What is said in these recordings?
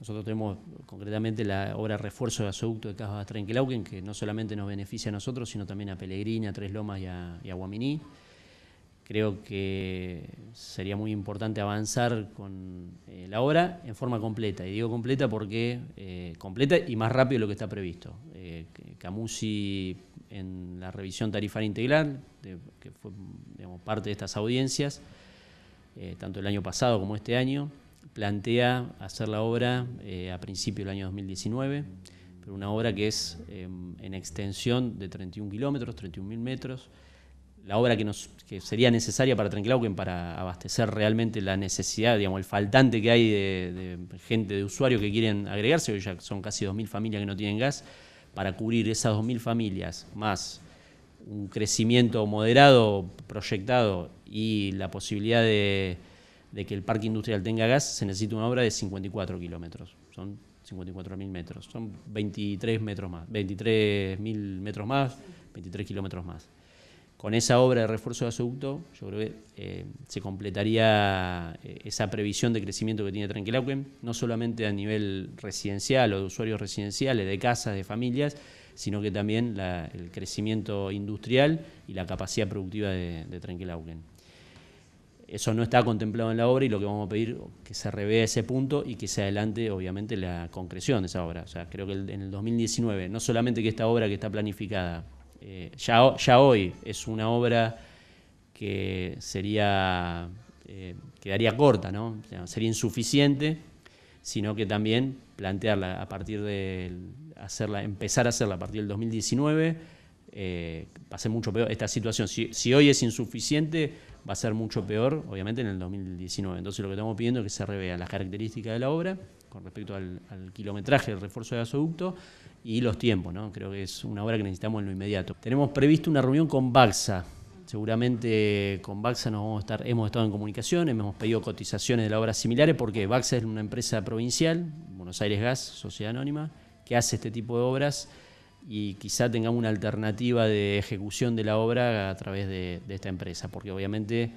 Nosotros tenemos concretamente la obra refuerzo de gasoducto de Casas Trenquelauquen, que no solamente nos beneficia a nosotros, sino también a Pellegrini, a Tres Lomas y a, y Creo que sería muy importante avanzar con eh, la obra en forma completa. Y digo completa porque eh, completa y más rápido de lo que está previsto. Eh, Camusi en la revisión tarifaria integral, que fue parte de estas audiencias, tanto el año pasado como este año, plantea hacer la obra eh, a principio del año 2019, pero una obra que es em, en extensión de 31 kilómetros, 31.000 metros, la obra que, nos, sería necesaria para Trenclauquen para abastecer realmente la necesidad, digamos, el faltante que hay de, gente, de usuario que quieren agregarse, hoy ya son casi 2.000 familias que no tienen gas, para cubrir esas 2.000 familias más un crecimiento moderado proyectado y la posibilidad de de que el parque industrial tenga gas, se necesita una obra de 54 kilómetros. Son 54.000 metros. Son 23 metros más, 23.000 metros más, 23 kilómetros más. Con esa obra de refuerzo de gasoducto, yo creo que eh, se completaría eh, esa previsión de crecimiento que tiene Trenquelauquen, no solamente a nivel residencial o de usuarios residenciales, de casas, de familias, sino que también el crecimiento industrial y la capacidad productiva de, de eso no está contemplado en la obra y lo que vamos a pedir que se revea ese punto y que se adelante, obviamente, la concreción de esa obra. O sea, creo que en el 2019, no solamente que esta obra que está planificada, eh, ya, ya hoy es una obra que sería, eh, quedaría corta, ¿no? sería insuficiente, sino que también plantearla a partir de hacerla, empezar a hacerla a partir del 2019 eh, va a ser mucho peor esta situación. Si, hoy es insuficiente, va a ser mucho peor, obviamente, en el 2019. Entonces lo que estamos pidiendo es que se revean las características de la obra con respecto al, kilometraje, el refuerzo de gasoducto y los tiempos. ¿no? Creo que es una obra que necesitamos en lo inmediato. Tenemos previsto una reunión con Baxa. Seguramente con Baxa nos vamos a estar, hemos estado en comunicaciones, hemos pedido cotizaciones de la obra similares porque Baxa es una empresa provincial, Buenos Aires Gas, sociedad anónima, que hace este tipo de obras y quizá tengamos una alternativa de ejecución de la obra a través de, esta empresa, porque obviamente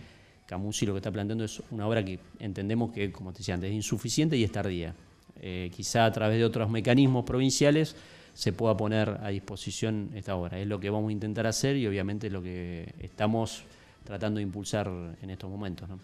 Camusi lo que está planteando es una obra que entendemos que, como te decía antes, es insuficiente y es tardía. Eh, quizá a través de otros mecanismos provinciales se pueda poner a disposición esta obra. Es lo que vamos a intentar hacer y obviamente lo que estamos tratando de impulsar en estos momentos.